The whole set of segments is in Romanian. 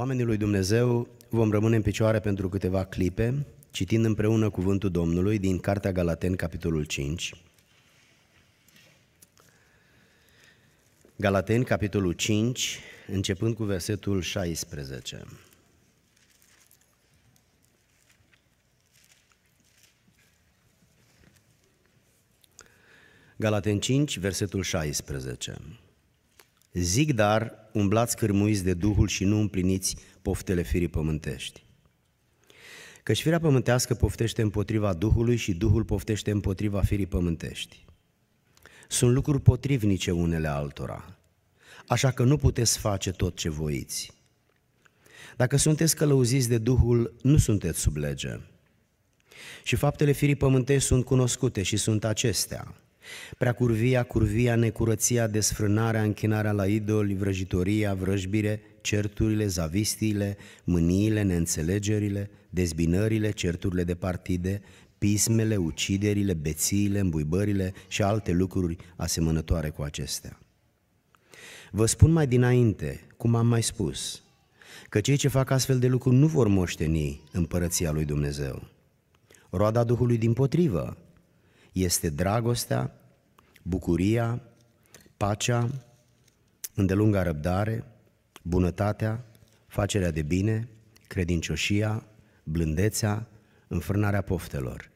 Oamenii lui Dumnezeu vom rămâne în picioare pentru câteva clipe, citind împreună cuvântul Domnului din Cartea Galaten, capitolul 5. Galaten, capitolul 5, începând cu versetul 16. Galaten 5, versetul 16. Zic dar, umblați cârmuiți de Duhul și nu împliniți poftele firii pământești. Căci firea pământească poftește împotriva Duhului și Duhul poftește împotriva firii pământești. Sunt lucruri potrivnice unele altora, așa că nu puteți face tot ce voiți. Dacă sunteți călăuziți de Duhul, nu sunteți sub lege. Și faptele firii pământești sunt cunoscute și sunt acestea – curvia, curvia, necurăția, desfrânarea, închinarea la idoli, vrăjitoria, vrăjbire, certurile, zavistiile, mâniile, neînțelegerile, dezbinările, certurile de partide, pismele, uciderile, bețiile, îmbuibările și alte lucruri asemănătoare cu acestea. Vă spun mai dinainte, cum am mai spus, că cei ce fac astfel de lucruri nu vor moșteni împărăția lui Dumnezeu. Roada Duhului din potrivă este dragostea, bucuria, pacea, îndelunga răbdare, bunătatea, facerea de bine, credincioșia, blândețea, înfrânarea poftelor.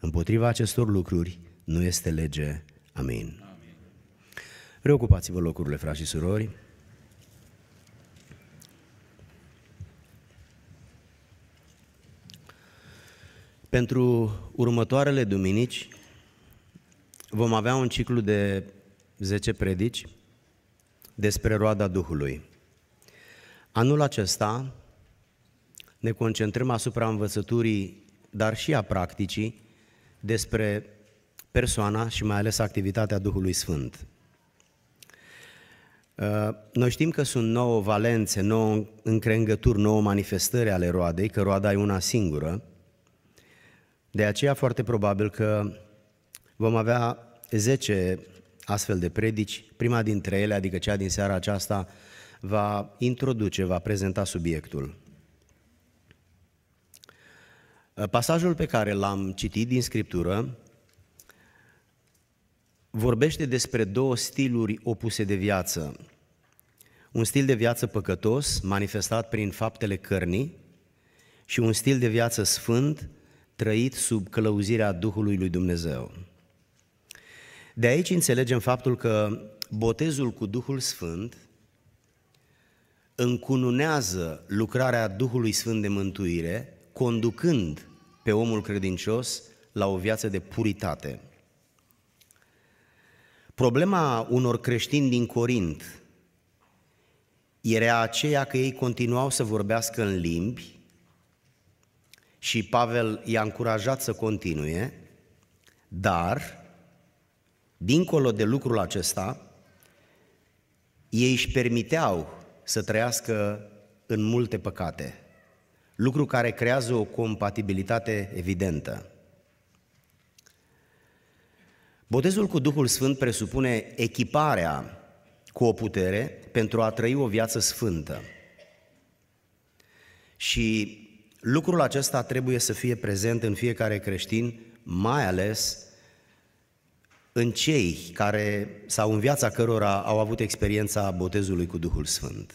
Împotriva acestor lucruri nu este lege. Amin. Reocupați-vă locurile, frați și surori. Pentru următoarele duminici Vom avea un ciclu de 10 predici despre roada Duhului. Anul acesta ne concentrăm asupra învățăturii, dar și a practicii, despre persoana și mai ales activitatea Duhului Sfânt. Uh, noi știm că sunt nouă valențe, nouă încrengături, nouă manifestări ale roadei, că roada e una singură, de aceea foarte probabil că Vom avea 10 astfel de predici. Prima dintre ele, adică cea din seara aceasta, va introduce, va prezenta subiectul. Pasajul pe care l-am citit din Scriptură vorbește despre două stiluri opuse de viață. Un stil de viață păcătos, manifestat prin faptele cărnii, și un stil de viață sfânt, trăit sub călăuzirea Duhului lui Dumnezeu. De aici înțelegem faptul că botezul cu Duhul Sfânt încununează lucrarea Duhului Sfânt de mântuire, conducând pe omul credincios la o viață de puritate. Problema unor creștini din Corint era aceea că ei continuau să vorbească în limbi și Pavel i-a încurajat să continue, dar Dincolo de lucrul acesta, ei își permiteau să trăiască în multe păcate, lucru care creează o compatibilitate evidentă. Botezul cu Duhul Sfânt presupune echiparea cu o putere pentru a trăi o viață sfântă. Și lucrul acesta trebuie să fie prezent în fiecare creștin, mai ales în cei care, sau în viața cărora au avut experiența botezului cu Duhul Sfânt.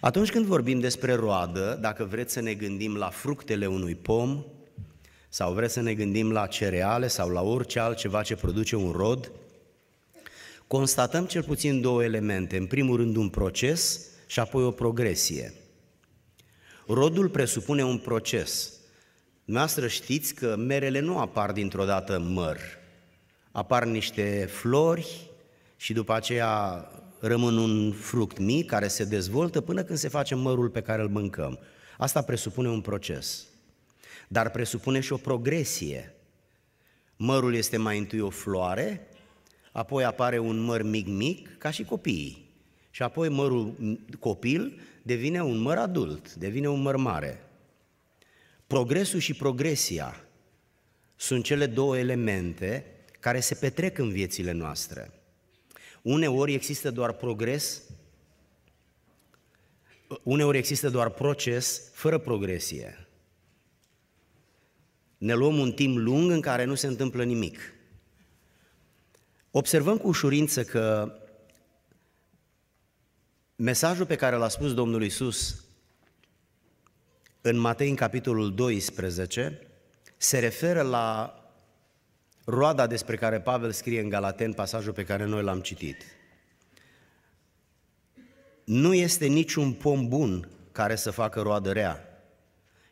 Atunci când vorbim despre roadă, dacă vreți să ne gândim la fructele unui pom, sau vreți să ne gândim la cereale sau la orice altceva ce produce un rod, constatăm cel puțin două elemente. În primul rând un proces și apoi o progresie. Rodul presupune un proces. Noastră știți că merele nu apar dintr-o dată măr, apar niște flori și după aceea rămân un fruct mic care se dezvoltă până când se face mărul pe care îl mâncăm. Asta presupune un proces, dar presupune și o progresie. Mărul este mai întâi o floare, apoi apare un măr mic-mic, ca și copiii. Și apoi mărul copil devine un măr adult, devine un măr mare. Progresul și progresia sunt cele două elemente care se petrec în viețile noastre. Uneori există doar progres, uneori există doar proces fără progresie. Ne luăm un timp lung în care nu se întâmplă nimic. Observăm cu ușurință că mesajul pe care l-a spus Domnul Isus în Matei, în capitolul 12, se referă la roada despre care Pavel scrie în Galaten, pasajul pe care noi l-am citit. Nu este niciun pom bun care să facă roadă rea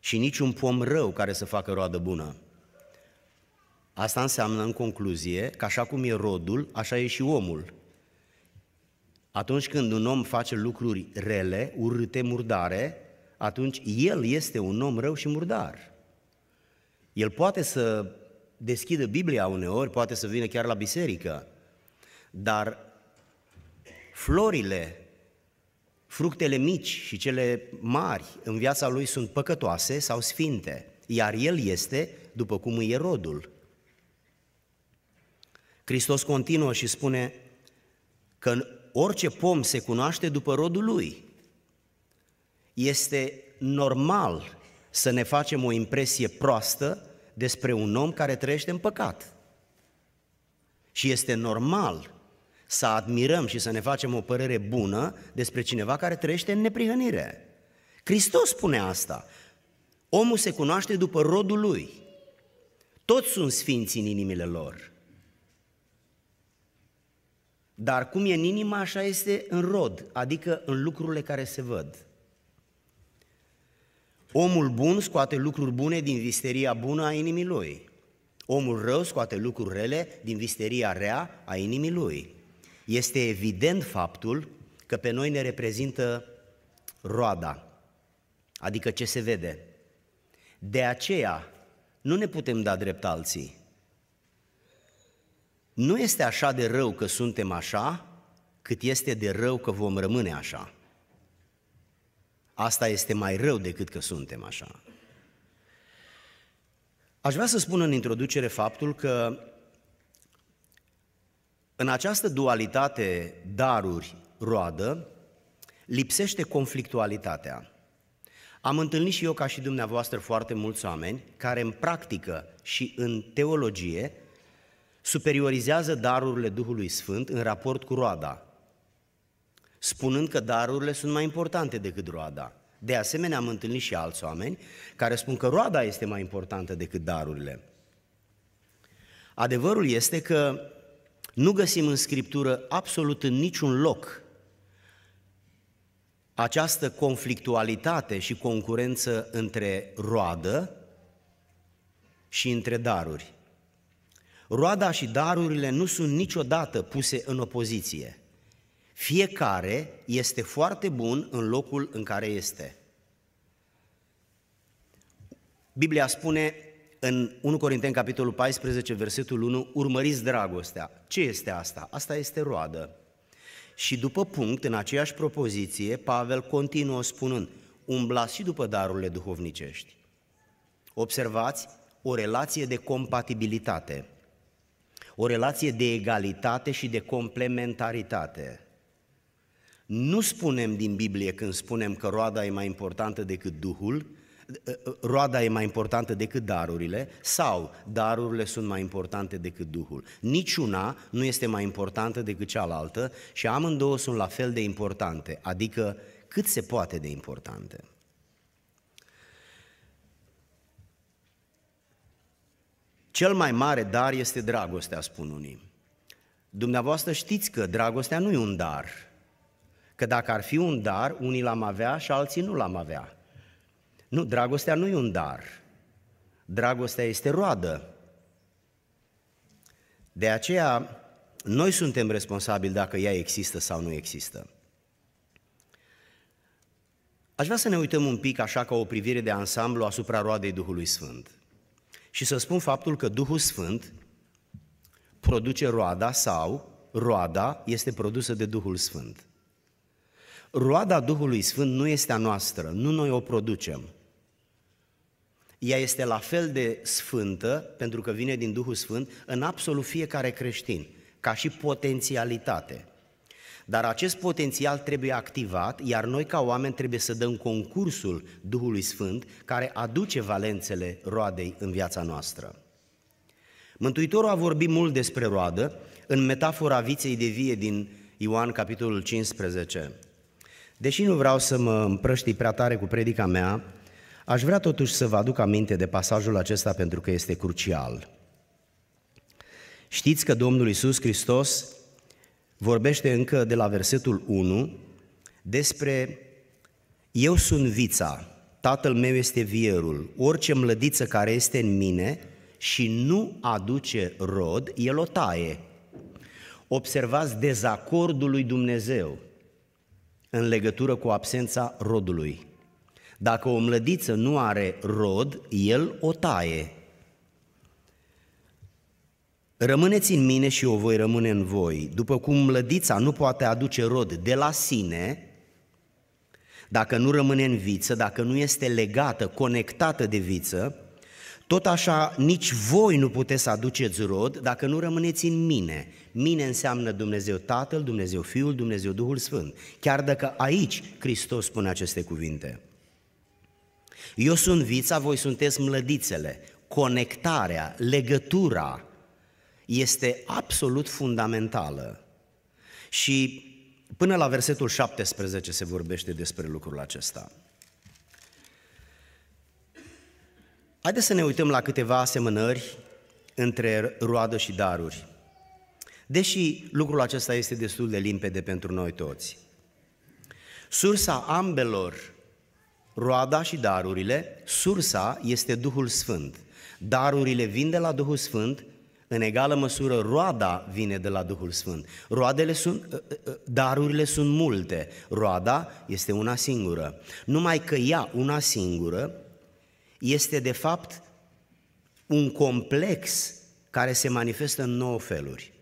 și niciun pom rău care să facă roadă bună. Asta înseamnă, în concluzie, că așa cum e rodul, așa e și omul. Atunci când un om face lucruri rele, urâte, murdare, atunci el este un om rău și murdar. El poate să deschidă Biblia uneori, poate să vină chiar la biserică, dar florile, fructele mici și cele mari în viața lui sunt păcătoase sau sfinte, iar el este după cum e rodul. Hristos continuă și spune că în orice pom se cunoaște după rodul lui. Este normal să ne facem o impresie proastă despre un om care trăiește în păcat. Și este normal să admirăm și să ne facem o părere bună despre cineva care trăiește în neprihănire. Hristos spune asta. Omul se cunoaște după rodul lui. Toți sunt sfinți în inimile lor. Dar cum e în inimă, așa este în rod, adică în lucrurile care se văd. Omul bun scoate lucruri bune din visteria bună a inimii lui. Omul rău scoate lucruri rele din visteria rea a inimii lui. Este evident faptul că pe noi ne reprezintă roada, adică ce se vede. De aceea nu ne putem da drept alții. Nu este așa de rău că suntem așa, cât este de rău că vom rămâne așa. Asta este mai rău decât că suntem așa. Aș vrea să spun în introducere faptul că în această dualitate daruri-roadă lipsește conflictualitatea. Am întâlnit și eu, ca și dumneavoastră, foarte mulți oameni care în practică și în teologie superiorizează darurile Duhului Sfânt în raport cu roada spunând că darurile sunt mai importante decât roada. De asemenea, am întâlnit și alți oameni care spun că roada este mai importantă decât darurile. Adevărul este că nu găsim în Scriptură absolut în niciun loc această conflictualitate și concurență între roadă și între daruri. Roada și darurile nu sunt niciodată puse în opoziție. Fiecare este foarte bun în locul în care este. Biblia spune în 1 Corinteni, capitolul 14, versetul 1, urmăriți dragostea. Ce este asta? Asta este roadă. Și după punct, în aceeași propoziție, Pavel continuă spunând, umblați și după darurile duhovnicești. Observați o relație de compatibilitate, o relație de egalitate și de complementaritate. Nu spunem din Biblie când spunem că roada e mai importantă decât Duhul, ă, ă, roada e mai importantă decât darurile sau darurile sunt mai importante decât Duhul. Niciuna nu este mai importantă decât cealaltă și amândouă sunt la fel de importante, adică cât se poate de importante. Cel mai mare dar este dragostea, spun unii. Dumneavoastră știți că dragostea nu e un dar, Că dacă ar fi un dar, unii l-am avea și alții nu l-am avea. Nu, dragostea nu e un dar. Dragostea este roadă. De aceea, noi suntem responsabili dacă ea există sau nu există. Aș vrea să ne uităm un pic așa ca o privire de ansamblu asupra roadei Duhului Sfânt. Și să spun faptul că Duhul Sfânt produce roada sau roada este produsă de Duhul Sfânt. Roada Duhului Sfânt nu este a noastră, nu noi o producem. Ea este la fel de sfântă, pentru că vine din Duhul Sfânt, în absolut fiecare creștin, ca și potențialitate. Dar acest potențial trebuie activat, iar noi ca oameni trebuie să dăm concursul Duhului Sfânt care aduce valențele roadei în viața noastră. Mântuitorul a vorbit mult despre roadă în metafora viței de vie din Ioan capitolul 15. Deși nu vreau să mă împrăștii prea tare cu predica mea, aș vrea totuși să vă aduc aminte de pasajul acesta pentru că este crucial. Știți că Domnul Isus Hristos vorbește încă de la versetul 1 despre Eu sunt vița, tatăl meu este vierul, orice mlădiță care este în mine și nu aduce rod, el o taie. Observați dezacordul lui Dumnezeu – în legătură cu absența rodului. Dacă o mlădiță nu are rod, el o taie. Rămâneți în mine și o voi rămâne în voi. După cum mlădița nu poate aduce rod de la sine, dacă nu rămâne în viță, dacă nu este legată, conectată de viță, tot așa, nici voi nu puteți să aduceți rod dacă nu rămâneți în mine. Mine înseamnă Dumnezeu Tatăl, Dumnezeu Fiul, Dumnezeu Duhul Sfânt. Chiar dacă aici Hristos spune aceste cuvinte. Eu sunt vița, voi sunteți mlădițele. Conectarea, legătura este absolut fundamentală. Și până la versetul 17 se vorbește despre lucrul acesta. Haideți să ne uităm la câteva asemănări între roadă și daruri. Deși lucrul acesta este destul de limpede pentru noi toți. Sursa ambelor, roada și darurile, sursa este Duhul Sfânt. Darurile vin de la Duhul Sfânt, în egală măsură roada vine de la Duhul Sfânt. Roadele sunt, ă, ă, ă, darurile sunt multe, roada este una singură. Numai că ea, una singură, este de fapt un complex care se manifestă în nouă feluri.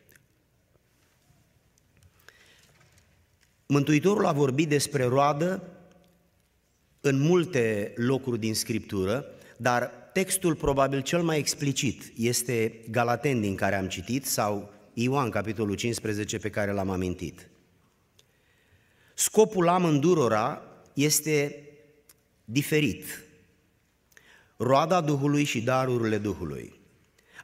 Mântuitorul a vorbit despre roadă în multe locuri din Scriptură, dar textul probabil cel mai explicit este Galaten din care am citit sau Ioan, capitolul 15, pe care l-am amintit. Scopul amândurora este diferit, roada Duhului și darurile Duhului.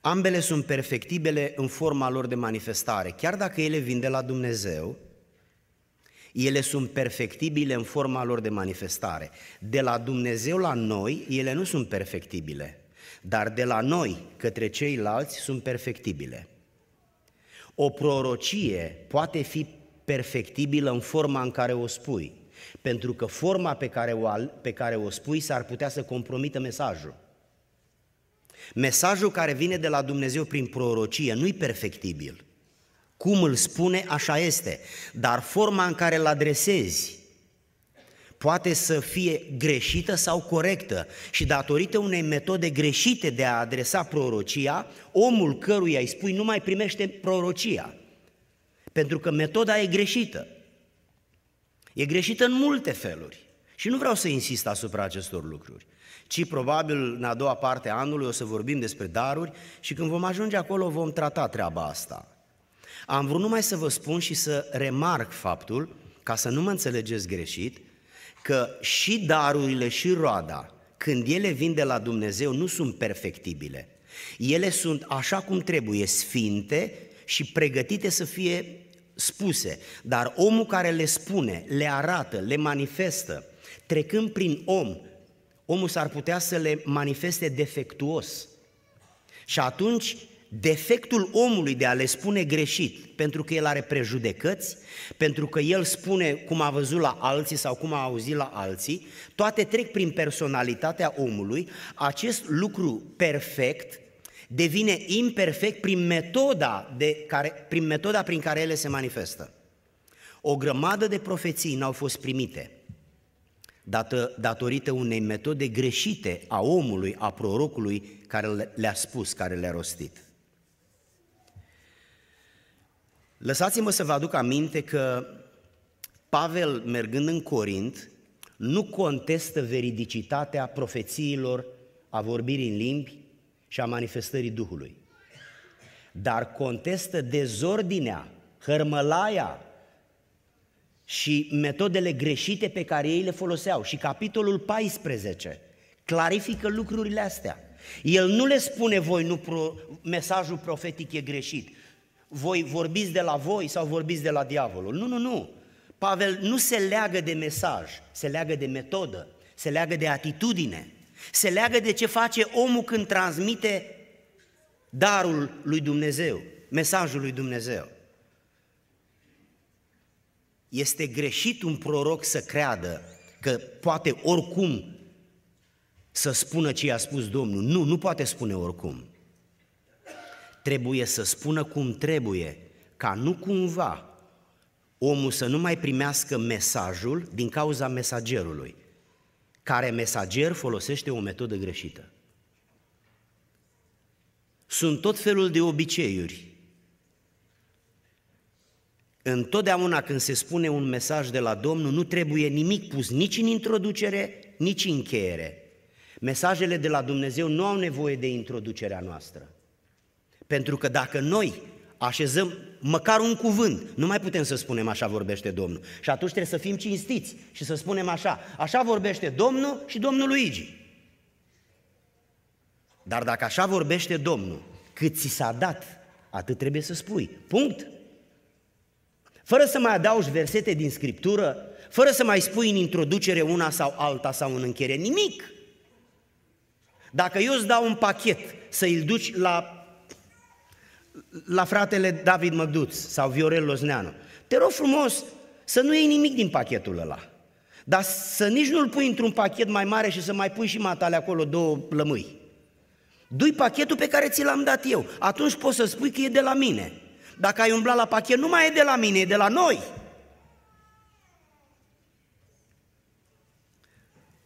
Ambele sunt perfectibile în forma lor de manifestare. Chiar dacă ele vin de la Dumnezeu, ele sunt perfectibile în forma lor de manifestare. De la Dumnezeu la noi, ele nu sunt perfectibile, dar de la noi către ceilalți sunt perfectibile. O prorocie poate fi perfectibilă în forma în care o spui – pentru că forma pe care o, pe care o spui s-ar putea să compromită mesajul. Mesajul care vine de la Dumnezeu prin prorocie nu-i perfectibil. Cum îl spune, așa este. Dar forma în care îl adresezi poate să fie greșită sau corectă și datorită unei metode greșite de a adresa prorocia, omul căruia îi spui nu mai primește prorocia, pentru că metoda e greșită. E greșită în multe feluri. Și nu vreau să insist asupra acestor lucruri, ci probabil în a doua parte a anului o să vorbim despre daruri și când vom ajunge acolo vom trata treaba asta. Am vrut numai să vă spun și să remarc faptul, ca să nu mă înțelegeți greșit, că și darurile și roada, când ele vin de la Dumnezeu, nu sunt perfectibile. Ele sunt așa cum trebuie, sfinte și pregătite să fie spuse, dar omul care le spune, le arată, le manifestă, trecând prin om, omul s-ar putea să le manifeste defectuos. Și atunci defectul omului de a le spune greșit, pentru că el are prejudecăți, pentru că el spune cum a văzut la alții sau cum a auzit la alții, toate trec prin personalitatea omului, acest lucru perfect devine imperfect prin metoda, de care, prin metoda prin care ele se manifestă. O grămadă de profeții n-au fost primite dată, datorită unei metode greșite a omului, a prorocului care le-a spus, care le-a rostit. Lăsați-mă să vă aduc aminte că Pavel, mergând în Corint, nu contestă veridicitatea profețiilor a vorbirii în limbi și a manifestării Duhului. Dar contestă dezordinea, hărmălaia și metodele greșite pe care ei le foloseau. Și capitolul 14 clarifică lucrurile astea. El nu le spune voi, nu pro, mesajul profetic e greșit. Voi vorbiți de la voi sau vorbiți de la diavolul. Nu, nu, nu. Pavel nu se leagă de mesaj, se leagă de metodă, se leagă de atitudine. Se leagă de ce face omul când transmite darul lui Dumnezeu, mesajul lui Dumnezeu. Este greșit un proroc să creadă că poate oricum să spună ce i-a spus Domnul. Nu, nu poate spune oricum. Trebuie să spună cum trebuie, ca nu cumva omul să nu mai primească mesajul din cauza mesagerului care mesager folosește o metodă greșită. Sunt tot felul de obiceiuri. Întotdeauna când se spune un mesaj de la Domnul, nu trebuie nimic pus nici în introducere, nici în încheiere. Mesajele de la Dumnezeu nu au nevoie de introducerea noastră. Pentru că dacă noi așezăm măcar un cuvânt. Nu mai putem să spunem așa vorbește Domnul. Și atunci trebuie să fim cinstiți și să spunem așa. Așa vorbește Domnul și Domnul Luigi. Dar dacă așa vorbește Domnul, cât ți s-a dat, atât trebuie să spui. Punct. Fără să mai adaugi versete din Scriptură, fără să mai spui în introducere una sau alta sau în încheiere, nimic. Dacă eu îți dau un pachet să îl duci la la fratele David Măduț sau Viorel Lozneanu. Te rog frumos să nu iei nimic din pachetul ăla, dar să nici nu-l pui într-un pachet mai mare și să mai pui și matale acolo două lămâi. Dui pachetul pe care ți l-am dat eu, atunci poți să spui că e de la mine. Dacă ai umblat la pachet, nu mai e de la mine, e de la noi.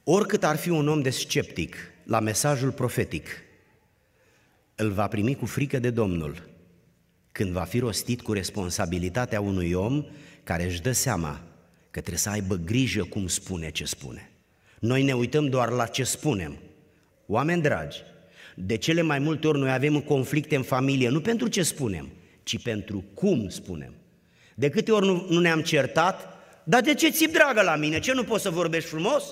Oricât ar fi un om de sceptic la mesajul profetic, îl va primi cu frică de Domnul – când va fi rostit cu responsabilitatea unui om care își dă seama că trebuie să aibă grijă cum spune ce spune. Noi ne uităm doar la ce spunem. Oameni dragi, de cele mai multe ori noi avem conflicte în familie, nu pentru ce spunem, ci pentru cum spunem. De câte ori nu, nu ne-am certat, dar de ce ți dragă la mine? Ce nu poți să vorbești frumos?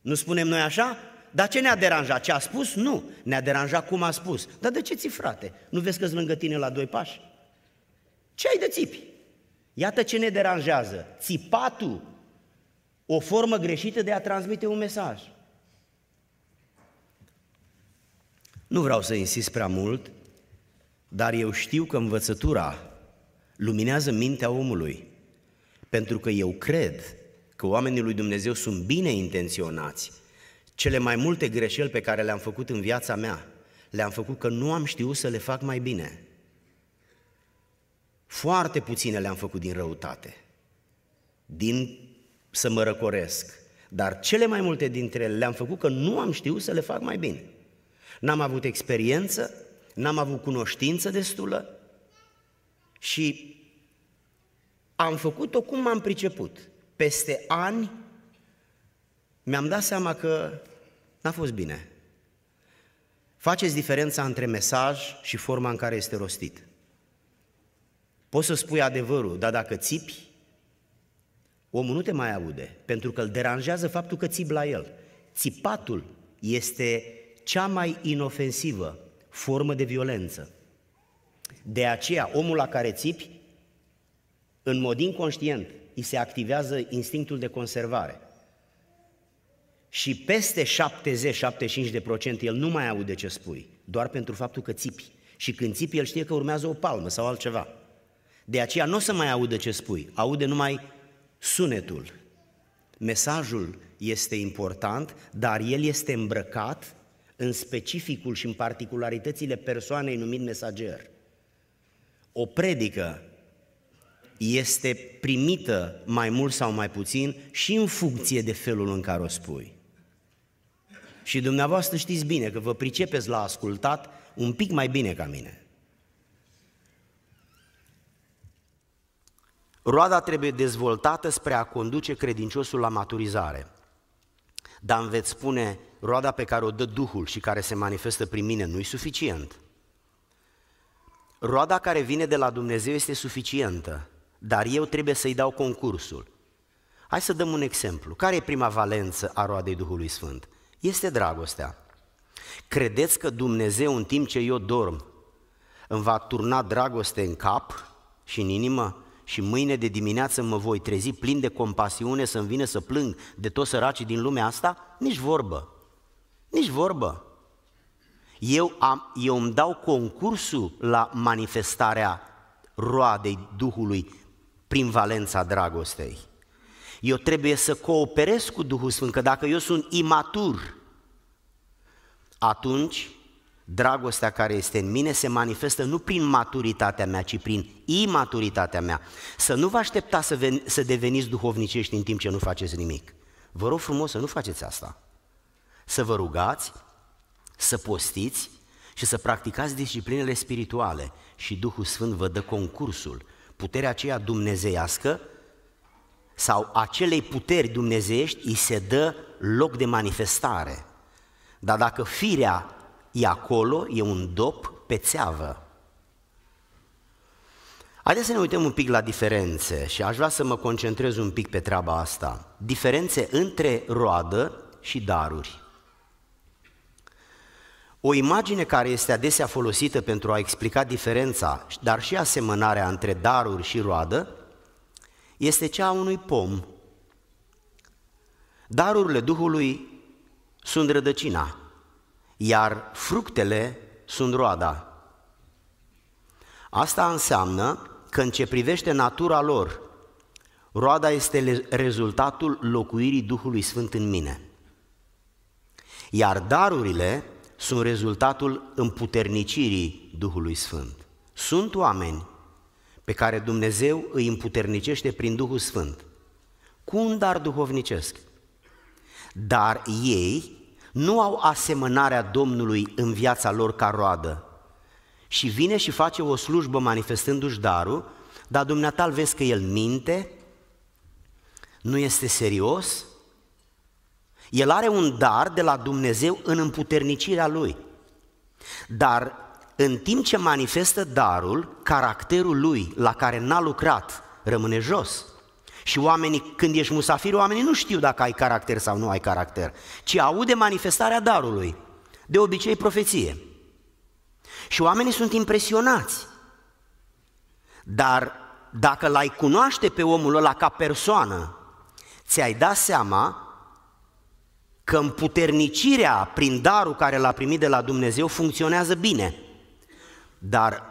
Nu spunem noi așa? Dar ce ne-a deranjat? Ce a spus? Nu. Ne-a deranjat cum a spus. Dar de ce ți frate? Nu vezi că-ți lângă tine la doi pași? Ce ai de țipi? Iată ce ne deranjează. Țipatul, o formă greșită de a transmite un mesaj. Nu vreau să insist prea mult, dar eu știu că învățătura luminează mintea omului, pentru că eu cred că oamenii lui Dumnezeu sunt bine intenționați, cele mai multe greșeli pe care le-am făcut în viața mea, le-am făcut că nu am știut să le fac mai bine. Foarte puține le-am făcut din răutate, din să mă răcoresc, dar cele mai multe dintre ele le-am făcut că nu am știut să le fac mai bine. N-am avut experiență, n-am avut cunoștință destulă și am făcut-o cum m-am priceput, peste ani mi-am dat seama că n-a fost bine. Faceți diferența între mesaj și forma în care este rostit. Poți să spui adevărul, dar dacă țipi, omul nu te mai aude, pentru că îl deranjează faptul că țipi la el. Țipatul este cea mai inofensivă formă de violență. De aceea, omul la care țipi, în mod inconștient, îi se activează instinctul de conservare – și peste 70-75% el nu mai aude ce spui, doar pentru faptul că țipi. Și când țipi, el știe că urmează o palmă sau altceva. De aceea nu o să mai audă ce spui, aude numai sunetul. Mesajul este important, dar el este îmbrăcat în specificul și în particularitățile persoanei numit mesager. O predică este primită mai mult sau mai puțin și în funcție de felul în care o spui. Și dumneavoastră știți bine că vă pricepeți la ascultat un pic mai bine ca mine. Roada trebuie dezvoltată spre a conduce credinciosul la maturizare. Dar îmi veți spune, roada pe care o dă Duhul și care se manifestă prin mine nu-i suficient. Roada care vine de la Dumnezeu este suficientă, dar eu trebuie să-i dau concursul. Hai să dăm un exemplu. Care e prima valență a roadei Duhului Sfânt? este dragostea. Credeți că Dumnezeu în timp ce eu dorm îmi va turna dragoste în cap și în inimă și mâine de dimineață mă voi trezi plin de compasiune să-mi vină să plâng de toți săracii din lumea asta? Nici vorbă. Nici vorbă. Eu, am, eu îmi dau concursul la manifestarea roadei Duhului prin valența dragostei. Eu trebuie să cooperez cu Duhul Sfânt, că dacă eu sunt imatur, atunci dragostea care este în mine se manifestă nu prin maturitatea mea, ci prin imaturitatea mea. Să nu vă aștepta să, ven- să deveniți duhovnicești în timp ce nu faceți nimic. Vă rog frumos să nu faceți asta. Să vă rugați, să postiți și să practicați disciplinele spirituale și Duhul Sfânt vă dă concursul, puterea aceea dumnezeiască sau acelei puteri dumnezeiești îi se dă loc de manifestare. Dar dacă firea e acolo, e un dop pe țeavă. Haideți să ne uităm un pic la diferențe și aș vrea să mă concentrez un pic pe treaba asta. Diferențe între roadă și daruri. O imagine care este adesea folosită pentru a explica diferența, dar și asemănarea între daruri și roadă, este cea a unui pom. Darurile Duhului sunt rădăcina, iar fructele sunt roada. Asta înseamnă că în ce privește natura lor, roada este rezultatul locuirii Duhului Sfânt în mine. Iar darurile sunt rezultatul împuternicirii Duhului Sfânt. Sunt oameni pe care Dumnezeu îi împuternicește prin Duhul Sfânt, cu un dar duhovnicesc. Dar ei nu au asemănarea Domnului în viața lor ca roadă. Și vine și face o slujbă manifestându-și darul, dar dumneata vezi că el minte, nu este serios, el are un dar de la Dumnezeu în împuternicirea lui. Dar în timp ce manifestă darul, caracterul lui la care n-a lucrat rămâne jos. Și oamenii, când ești musafir, oamenii nu știu dacă ai caracter sau nu ai caracter, ci aude manifestarea darului, de obicei profeție. Și oamenii sunt impresionați. Dar dacă l-ai cunoaște pe omul ăla ca persoană, ți-ai dat seama că împuternicirea prin darul care l-a primit de la Dumnezeu funcționează bine – dar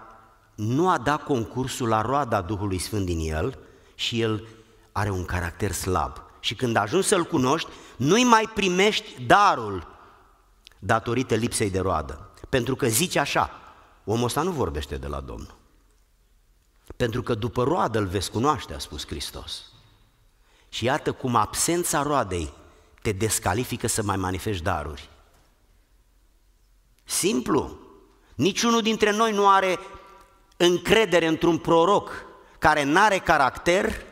nu a dat concursul la roada Duhului Sfânt din el și el are un caracter slab. Și când ajungi să-l cunoști, nu-i mai primești darul datorită lipsei de roadă. Pentru că zici așa, omul ăsta nu vorbește de la Domnul. Pentru că după roadă îl veți cunoaște, a spus Hristos. Și iată cum absența roadei te descalifică să mai manifesti daruri. Simplu. Niciunul dintre noi nu are încredere într-un proroc care nu are caracter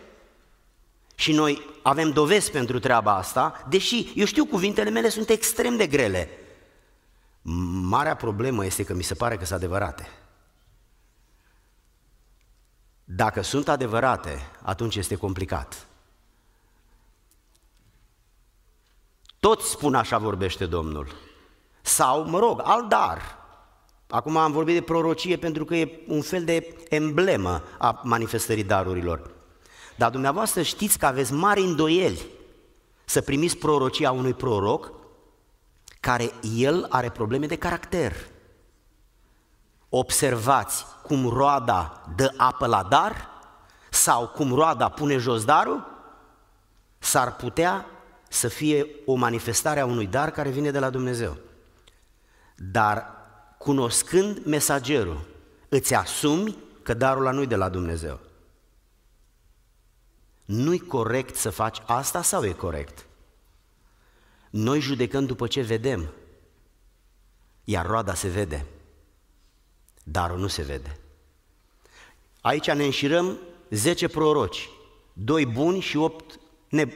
și noi avem dovezi pentru treaba asta, deși eu știu cuvintele mele sunt extrem de grele. Marea problemă este că mi se pare că sunt adevărate. Dacă sunt adevărate, atunci este complicat. Toți spun așa vorbește Domnul. Sau, mă rog, al dar. Acum am vorbit de prorocie pentru că e un fel de emblemă a manifestării darurilor. Dar dumneavoastră știți că aveți mari îndoieli să primiți prorocia unui proroc care el are probleme de caracter. Observați cum roada dă apă la dar sau cum roada pune jos darul, s-ar putea să fie o manifestare a unui dar care vine de la Dumnezeu. Dar cunoscând mesagerul, îți asumi că darul la nu de la Dumnezeu. Nu-i corect să faci asta sau e corect? Noi judecăm după ce vedem, iar roada se vede, darul nu se vede. Aici ne înșirăm 10 proroci, 2 buni și 8 ne...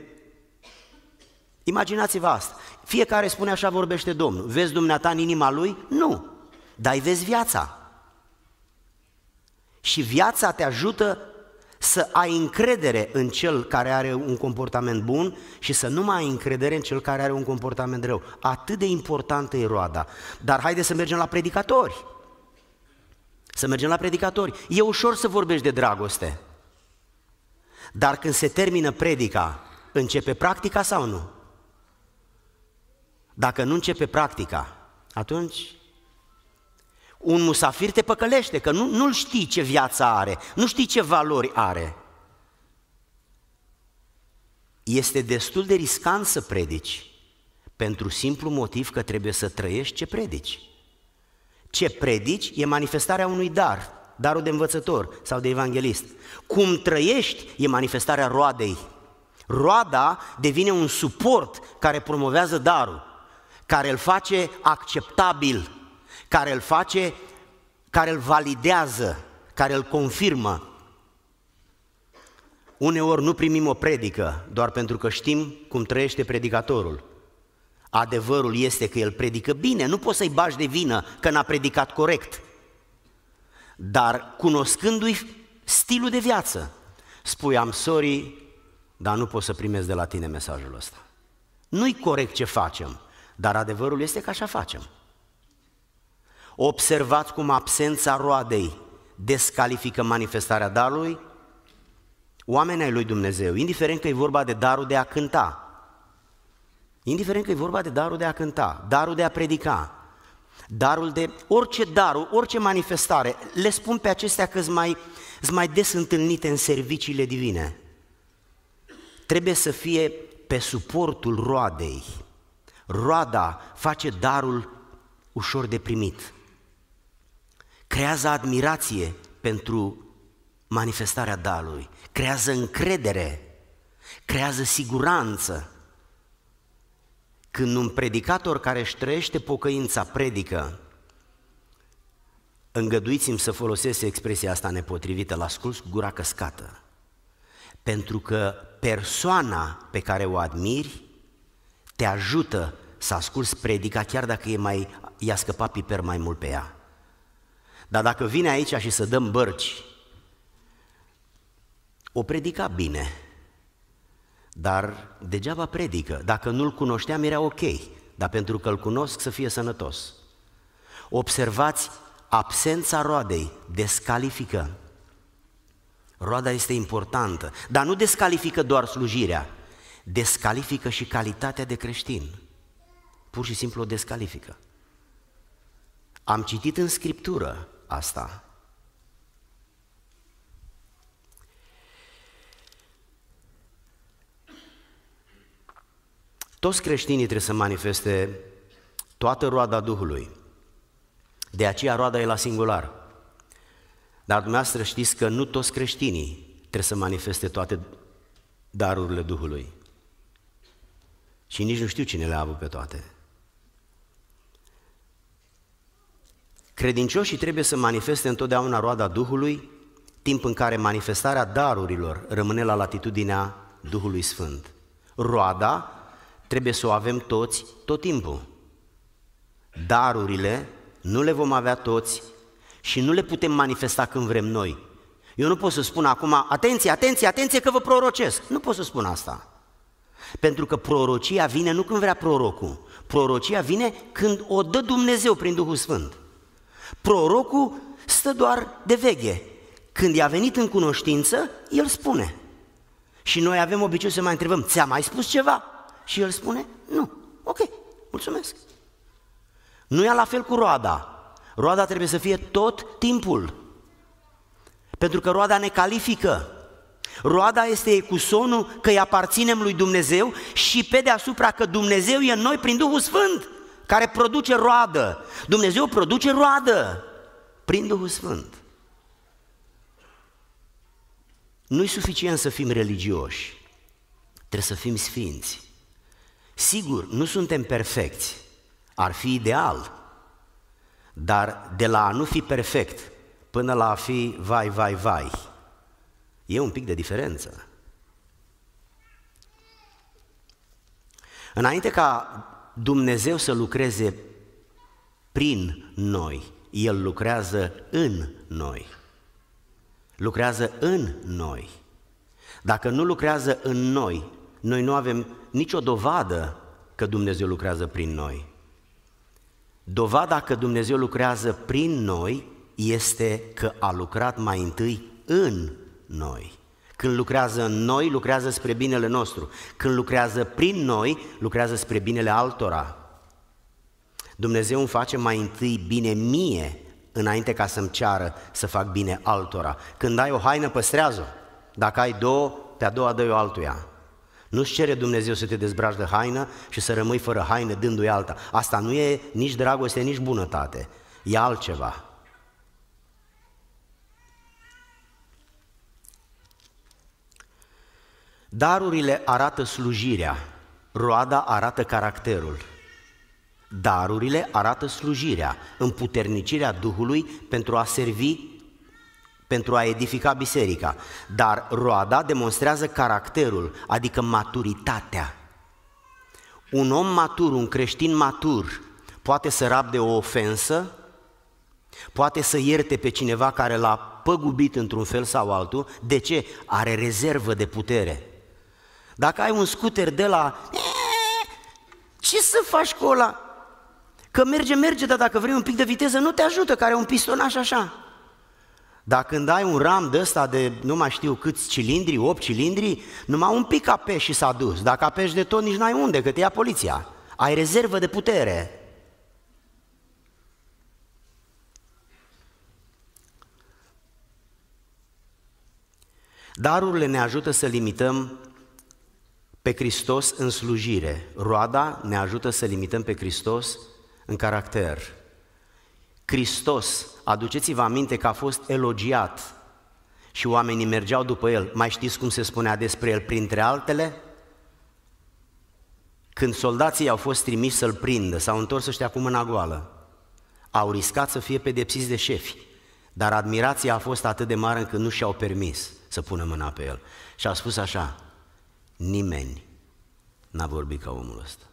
Imaginați-vă asta. Fiecare spune așa vorbește Domnul. Vezi dumneata în inima lui? Nu dar îi vezi viața. Și viața te ajută să ai încredere în cel care are un comportament bun și să nu mai ai încredere în cel care are un comportament rău. Atât de importantă e roada. Dar haideți să mergem la predicatori. Să mergem la predicatori. E ușor să vorbești de dragoste. Dar când se termină predica, începe practica sau nu? Dacă nu începe practica, atunci un musafir te păcălește, că nu, nu știi ce viața are, nu știi ce valori are. Este destul de riscant să predici, pentru simplu motiv că trebuie să trăiești ce predici. Ce predici e manifestarea unui dar, darul de învățător sau de evanghelist. Cum trăiești e manifestarea roadei. Roada devine un suport care promovează darul, care îl face acceptabil care îl face, care îl validează, care îl confirmă. Uneori nu primim o predică doar pentru că știm cum trăiește predicatorul. Adevărul este că el predică bine, nu poți să-i bași de vină că n-a predicat corect. Dar cunoscându-i stilul de viață, spui, am sorry, dar nu pot să primesc de la tine mesajul ăsta. Nu-i corect ce facem, dar adevărul este că așa facem. Observați cum absența roadei descalifică manifestarea darului, oamenii lui Dumnezeu, indiferent că e vorba de darul de a cânta, indiferent că e vorba de darul de a cânta, darul de a predica, darul de orice darul, orice manifestare, le spun pe acestea că sunt mai, mai des întâlnite în serviciile divine. Trebuie să fie pe suportul roadei. Roada face darul ușor de primit creează admirație pentru manifestarea darului, creează încredere, creează siguranță. Când un predicator care își trăiește pocăința predică, îngăduiți-mi să folosesc expresia asta nepotrivită, la scurs cu gura căscată, pentru că persoana pe care o admiri te ajută să asculți predica chiar dacă e mai, i-a scăpat piper mai mult pe ea. Dar dacă vine aici și să dăm bărci, o predica bine, dar degeaba predică. Dacă nu-l cunoșteam era ok, dar pentru că-l cunosc să fie sănătos. Observați, absența roadei descalifică. Roada este importantă, dar nu descalifică doar slujirea, descalifică și calitatea de creștin. Pur și simplu o descalifică. Am citit în Scriptură asta. Toți creștinii trebuie să manifeste toată roada Duhului. De aceea roada e la singular. Dar dumneavoastră știți că nu toți creștinii trebuie să manifeste toate darurile Duhului. Și nici nu știu cine le-a avut pe toate. Credincioșii trebuie să manifeste întotdeauna roada Duhului, timp în care manifestarea darurilor rămâne la latitudinea Duhului Sfânt. Roada trebuie să o avem toți tot timpul. Darurile nu le vom avea toți și nu le putem manifesta când vrem noi. Eu nu pot să spun acum, atenție, atenție, atenție că vă prorocesc. Nu pot să spun asta. Pentru că prorocia vine nu când vrea prorocul. Prorocia vine când o dă Dumnezeu prin Duhul Sfânt. Prorocul stă doar de veche. Când i-a venit în cunoștință, el spune. Și noi avem obiceiul să mai întrebăm, ți-a mai spus ceva? Și el spune, nu. Ok, mulțumesc. Nu e la fel cu roada. Roada trebuie să fie tot timpul. Pentru că roada ne califică. Roada este ecusonul că îi aparținem lui Dumnezeu și pe deasupra că Dumnezeu e în noi prin Duhul Sfânt care produce roadă. Dumnezeu produce roadă prin Duhul Sfânt. Nu-i suficient să fim religioși, trebuie să fim sfinți. Sigur, nu suntem perfecți, ar fi ideal, dar de la a nu fi perfect până la a fi vai, vai, vai, e un pic de diferență. Înainte ca Dumnezeu să lucreze prin noi, El lucrează în noi. Lucrează în noi. Dacă nu lucrează în noi, noi nu avem nicio dovadă că Dumnezeu lucrează prin noi. Dovada că Dumnezeu lucrează prin noi este că a lucrat mai întâi în noi. Când lucrează în noi, lucrează spre binele nostru. Când lucrează prin noi, lucrează spre binele altora. Dumnezeu îmi face mai întâi bine mie, înainte ca să-mi ceară să fac bine altora. Când ai o haină, păstrează-o. Dacă ai două, pe a doua dă o altuia. Nu-ți cere Dumnezeu să te dezbraci de haină și să rămâi fără haină dându-i alta. Asta nu e nici dragoste, nici bunătate. E altceva. Darurile arată slujirea, roada arată caracterul. Darurile arată slujirea, împuternicirea Duhului pentru a servi, pentru a edifica biserica. Dar roada demonstrează caracterul, adică maturitatea. Un om matur, un creștin matur, poate să rabde o ofensă, poate să ierte pe cineva care l-a păgubit într-un fel sau altul. De ce? Are rezervă de putere. Dacă ai un scooter de la... Ce să faci cu ăla? Că merge, merge, dar dacă vrei un pic de viteză nu te ajută, care are un pistonaș așa. Dar când ai un ram de ăsta de nu mai știu câți cilindri, 8 cilindri, numai un pic apeși și s-a dus. Dacă apeși de tot, nici n-ai unde, că te ia poliția. Ai rezervă de putere. Darurile ne ajută să limităm pe Hristos în slujire. Roada ne ajută să limităm pe Hristos în caracter. Hristos, aduceți-vă aminte că a fost elogiat și oamenii mergeau după el. Mai știți cum se spunea despre el printre altele? Când soldații au fost trimiși să-l prindă, s-au întors ăștia cu mâna goală. Au riscat să fie pedepsiți de șefi, dar admirația a fost atât de mare încât nu și-au permis să pună mâna pe el. Și a spus așa, Nimeni n-a vorbit ca omul ăsta.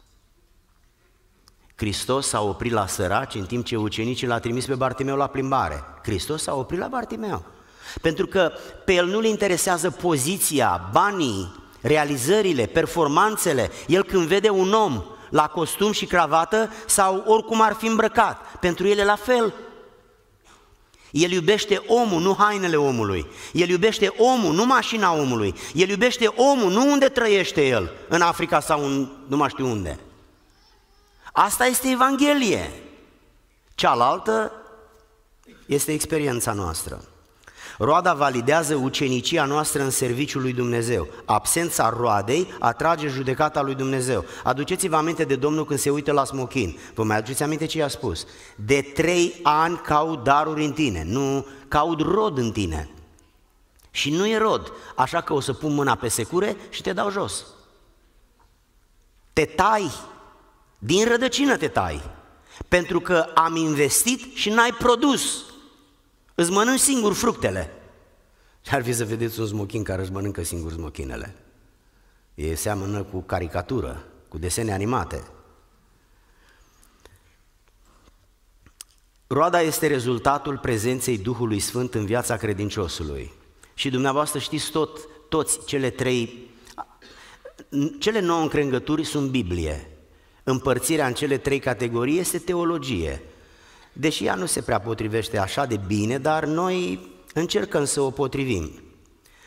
Hristos s-a oprit la săraci în timp ce ucenicii l-a trimis pe Bartimeu la plimbare. Hristos s-a oprit la Bartimeu. Pentru că pe el nu-l interesează poziția, banii, realizările, performanțele. El când vede un om la costum și cravată sau oricum ar fi îmbrăcat, pentru el e la fel, el iubește omul, nu hainele omului. El iubește omul, nu mașina omului. El iubește omul, nu unde trăiește el, în Africa sau în nu mai știu unde. Asta este Evanghelie. Cealaltă este experiența noastră. Roada validează ucenicia noastră în serviciul lui Dumnezeu. Absența roadei atrage judecata lui Dumnezeu. Aduceți-vă aminte de Domnul când se uită la smochin. Vă mai aduceți aminte ce i-a spus? De trei ani caut daruri în tine, nu caut rod în tine. Și nu e rod, așa că o să pun mâna pe secure și te dau jos. Te tai, din rădăcină te tai, pentru că am investit și n-ai produs îți mănânci singur fructele. Ce ar fi să vedeți un smochin care își mănâncă singur smochinele? E seamănă cu caricatură, cu desene animate. Roada este rezultatul prezenței Duhului Sfânt în viața credinciosului. Și dumneavoastră știți tot, toți cele trei, cele nouă încrengături sunt Biblie. Împărțirea în cele trei categorii este teologie deși ea nu se prea potrivește așa de bine, dar noi încercăm să o potrivim.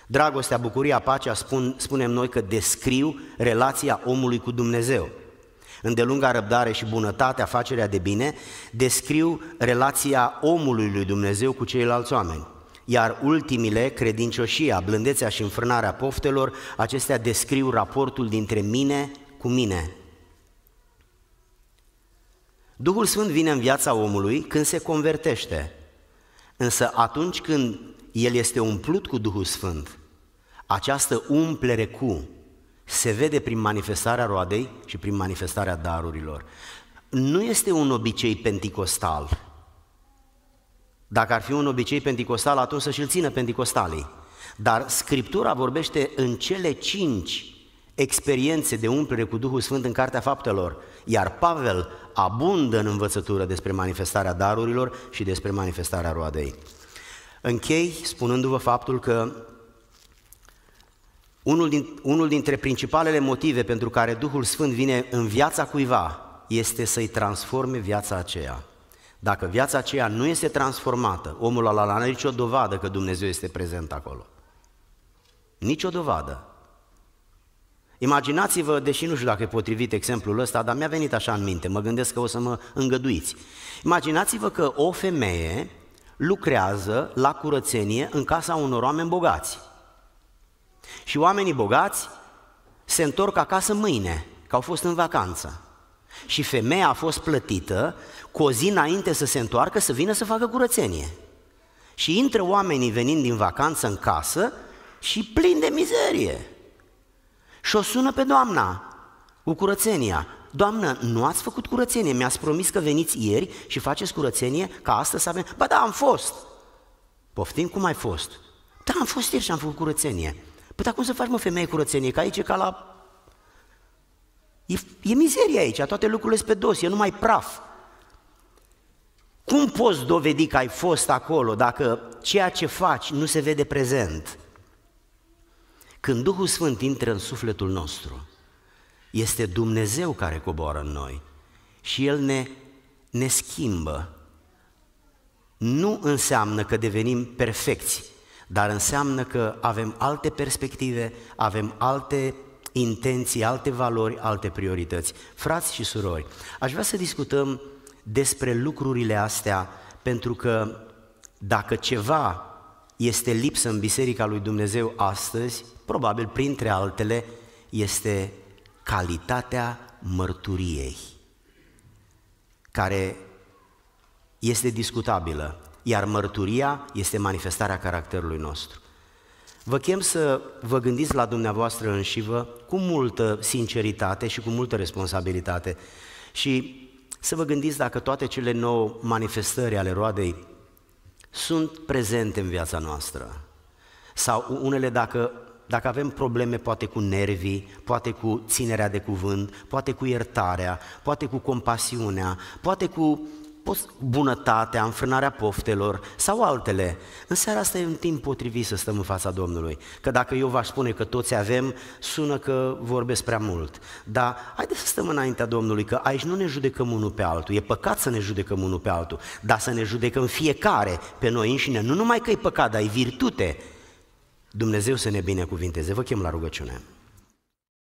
Dragostea, bucuria, pacea, spun, spunem noi că descriu relația omului cu Dumnezeu. Îndelunga răbdare și bunătatea, facerea de bine, descriu relația omului lui Dumnezeu cu ceilalți oameni. Iar ultimile, credincioșia, blândețea și înfrânarea poftelor, acestea descriu raportul dintre mine cu mine, Duhul Sfânt vine în viața omului când se convertește. Însă atunci când el este umplut cu Duhul Sfânt, această umplere cu se vede prin manifestarea roadei și prin manifestarea darurilor. Nu este un obicei penticostal. Dacă ar fi un obicei penticostal, atunci să și-l țină penticostalii. Dar Scriptura vorbește în cele cinci experiențe de umplere cu Duhul Sfânt în Cartea Faptelor, iar Pavel abundă în învățătură despre manifestarea darurilor și despre manifestarea roadei. Închei spunându-vă faptul că unul, din, unul dintre principalele motive pentru care Duhul Sfânt vine în viața cuiva este să-i transforme viața aceea. Dacă viața aceea nu este transformată, omul ăla nu are nicio dovadă că Dumnezeu este prezent acolo. Nicio dovadă. Imaginați-vă, deși nu știu dacă e potrivit exemplul ăsta, dar mi-a venit așa în minte, mă gândesc că o să mă îngăduiți. Imaginați-vă că o femeie lucrează la curățenie în casa unor oameni bogați. Și oamenii bogați se întorc acasă mâine, că au fost în vacanță. Și femeia a fost plătită cu o zi înainte să se întoarcă să vină să facă curățenie. Și intră oamenii venind din vacanță în casă și plin de mizerie și o sună pe doamna cu curățenia. Doamnă, nu ați făcut curățenie, mi-ați promis că veniți ieri și faceți curățenie ca astăzi să avem... Ba da, am fost! Poftim, cum ai fost? Da, am fost ieri și am făcut curățenie. Păi dar cum să faci, mă, femeie curățenie? Că aici e ca la... E, e mizerie aici, toate lucrurile sunt pe dos, e numai praf. Cum poți dovedi că ai fost acolo dacă ceea ce faci nu se vede prezent? Când Duhul Sfânt intră în sufletul nostru, este Dumnezeu care coboară în noi și El ne, ne schimbă. Nu înseamnă că devenim perfecți, dar înseamnă că avem alte perspective, avem alte intenții, alte valori, alte priorități. Frați și surori, aș vrea să discutăm despre lucrurile astea, pentru că dacă ceva este lipsă în Biserica lui Dumnezeu astăzi, probabil printre altele, este calitatea mărturiei, care este discutabilă, iar mărturia este manifestarea caracterului nostru. Vă chem să vă gândiți la dumneavoastră înșivă cu multă sinceritate și cu multă responsabilitate și să vă gândiți dacă toate cele nouă manifestări ale roadei sunt prezente în viața noastră sau unele dacă dacă avem probleme poate cu nervii, poate cu ținerea de cuvânt, poate cu iertarea, poate cu compasiunea, poate cu bunătatea, înfrânarea poftelor sau altele. În seara asta e un timp potrivit să stăm în fața Domnului. Că dacă eu v-aș spune că toți avem, sună că vorbesc prea mult. Dar haideți să stăm înaintea Domnului, că aici nu ne judecăm unul pe altul. E păcat să ne judecăm unul pe altul, dar să ne judecăm fiecare pe noi înșine. Nu numai că e păcat, dar e virtute. Dumnezeu să ne binecuvinteze. Vă chem la rugăciune.